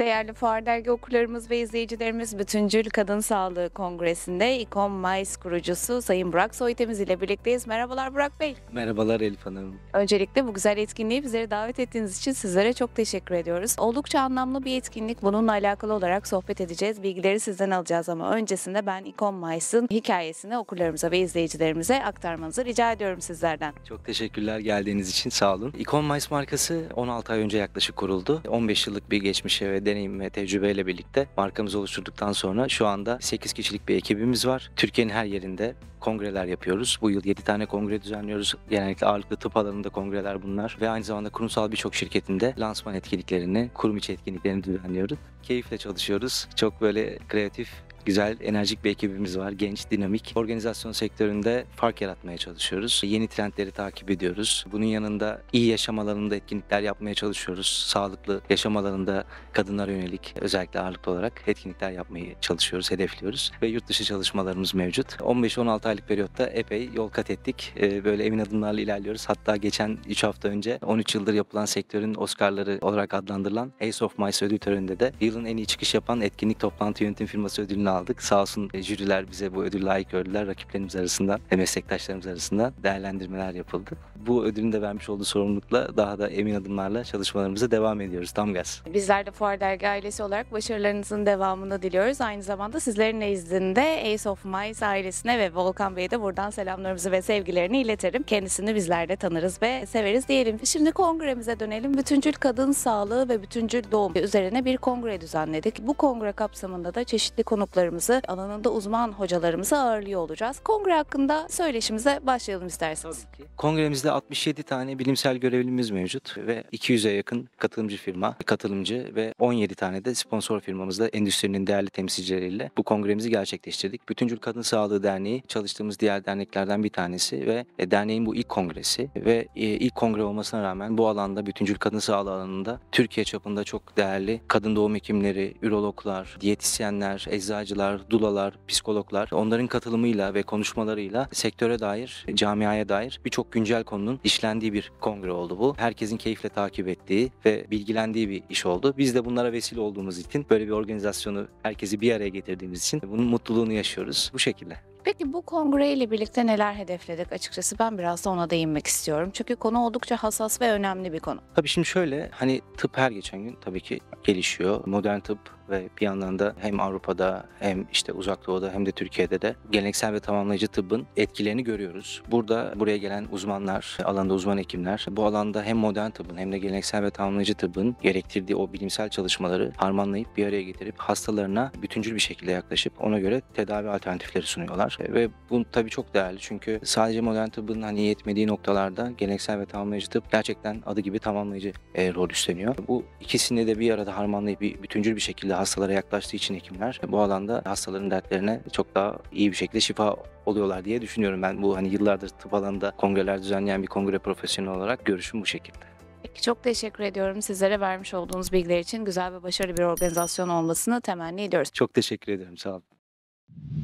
Değerli Fuar Dergi okurlarımız ve izleyicilerimiz Bütüncül Kadın Sağlığı Kongresi'nde İKOM MAIS kurucusu Sayın Burak Soytemiz ile birlikteyiz. Merhabalar Burak Bey. Merhabalar Elif Hanım. Öncelikle bu güzel etkinliği bizleri davet ettiğiniz için sizlere çok teşekkür ediyoruz. Oldukça anlamlı bir etkinlik. Bununla alakalı olarak sohbet edeceğiz. Bilgileri sizden alacağız ama öncesinde ben İKOM MAIS'in hikayesini okurlarımıza ve izleyicilerimize aktarmanızı rica ediyorum sizlerden. Çok teşekkürler geldiğiniz için sağ olun. İKOM MAIS markası 16 ay önce yaklaşık kuruldu. 15 yıllık bir geçmişe ve deneyim ve tecrübeyle birlikte markamızı oluşturduktan sonra şu anda 8 kişilik bir ekibimiz var. Türkiye'nin her yerinde kongreler yapıyoruz. Bu yıl 7 tane kongre düzenliyoruz. Genellikle ağırlıklı tıp alanında kongreler bunlar ve aynı zamanda kurumsal birçok şirketinde lansman etkinliklerini, kurum içi etkinliklerini düzenliyoruz. Keyifle çalışıyoruz. Çok böyle kreatif güzel, enerjik bir ekibimiz var. Genç, dinamik. Organizasyon sektöründe fark yaratmaya çalışıyoruz. Yeni trendleri takip ediyoruz. Bunun yanında iyi yaşam alanında etkinlikler yapmaya çalışıyoruz. Sağlıklı yaşam alanında kadınlara yönelik özellikle ağırlıklı olarak etkinlikler yapmayı çalışıyoruz, hedefliyoruz. Ve yurt dışı çalışmalarımız mevcut. 15-16 aylık periyotta epey yol kat ettik. Ee, böyle emin adımlarla ilerliyoruz. Hatta geçen 3 hafta önce 13 yıldır yapılan sektörün Oscar'ları olarak adlandırılan Ace of Mice ödül töreninde de yılın en iyi çıkış yapan etkinlik toplantı yönetim firması ödülünü aldık. Sağ olsun e, jüriler bize bu ödül layık gördüler. Rakiplerimiz arasından ve meslektaşlarımız arasından değerlendirmeler yapıldı. Bu ödülün de vermiş olduğu sorumlulukla daha da emin adımlarla çalışmalarımıza devam ediyoruz. Tam gaz. Bizler de Fuar Dergi ailesi olarak başarılarınızın devamını diliyoruz. Aynı zamanda sizlerin nezdinde Ace of Mice ailesine ve Volkan Bey'e de buradan selamlarımızı ve sevgilerini iletirim. Kendisini bizler de tanırız ve severiz diyelim. Şimdi kongremize dönelim. Bütüncül kadın sağlığı ve bütüncül doğum üzerine bir kongre düzenledik. Bu kongre kapsamında da çeşitli konuklar konuklarımızı, alanında uzman hocalarımızı ağırlıyor olacağız. Kongre hakkında söyleşimize başlayalım isterseniz. Tabii ki. Kongremizde 67 tane bilimsel görevlimiz mevcut ve 200'e yakın katılımcı firma, katılımcı ve 17 tane de sponsor firmamızda endüstrinin değerli temsilcileriyle bu kongremizi gerçekleştirdik. Bütüncül Kadın Sağlığı Derneği çalıştığımız diğer derneklerden bir tanesi ve e, derneğin bu ilk kongresi ve e, ilk kongre olmasına rağmen bu alanda bütüncül kadın sağlığı alanında Türkiye çapında çok değerli kadın doğum hekimleri, ürologlar, diyetisyenler, eczacı psikolojiciler, dulalar, psikologlar onların katılımıyla ve konuşmalarıyla sektöre dair, camiaya dair birçok güncel konunun işlendiği bir kongre oldu bu. Herkesin keyifle takip ettiği ve bilgilendiği bir iş oldu. Biz de bunlara vesile olduğumuz için böyle bir organizasyonu herkesi bir araya getirdiğimiz için bunun mutluluğunu yaşıyoruz. Bu şekilde. Peki bu kongre ile birlikte neler hedefledik? Açıkçası ben biraz da ona değinmek istiyorum. Çünkü konu oldukça hassas ve önemli bir konu. Tabii şimdi şöyle hani tıp her geçen gün tabii ki gelişiyor. Modern tıp ve bir yandan da hem Avrupa'da hem işte uzak doğuda hem de Türkiye'de de geleneksel ve tamamlayıcı tıbbın etkilerini görüyoruz. Burada buraya gelen uzmanlar, alanda uzman hekimler bu alanda hem modern tıbbın hem de geleneksel ve tamamlayıcı tıbbın gerektirdiği o bilimsel çalışmaları harmanlayıp bir araya getirip hastalarına bütüncül bir şekilde yaklaşıp ona göre tedavi alternatifleri sunuyorlar var e, ve bu tabii çok değerli çünkü sadece modern tıbbın hani yetmediği noktalarda geleneksel ve tamamlayıcı tıp gerçekten adı gibi tamamlayıcı e, rol üstleniyor. Bu ikisini de bir arada harmanlayıp bir, bütüncül bir şekilde hastalara yaklaştığı için hekimler bu alanda hastaların dertlerine çok daha iyi bir şekilde şifa oluyorlar diye düşünüyorum ben. Bu hani yıllardır tıp alanında kongreler düzenleyen bir kongre profesyonel olarak görüşüm bu şekilde. Peki çok teşekkür ediyorum sizlere vermiş olduğunuz bilgiler için. Güzel ve başarılı bir organizasyon olmasını temenni ediyoruz. Çok teşekkür ederim. Sağ olun.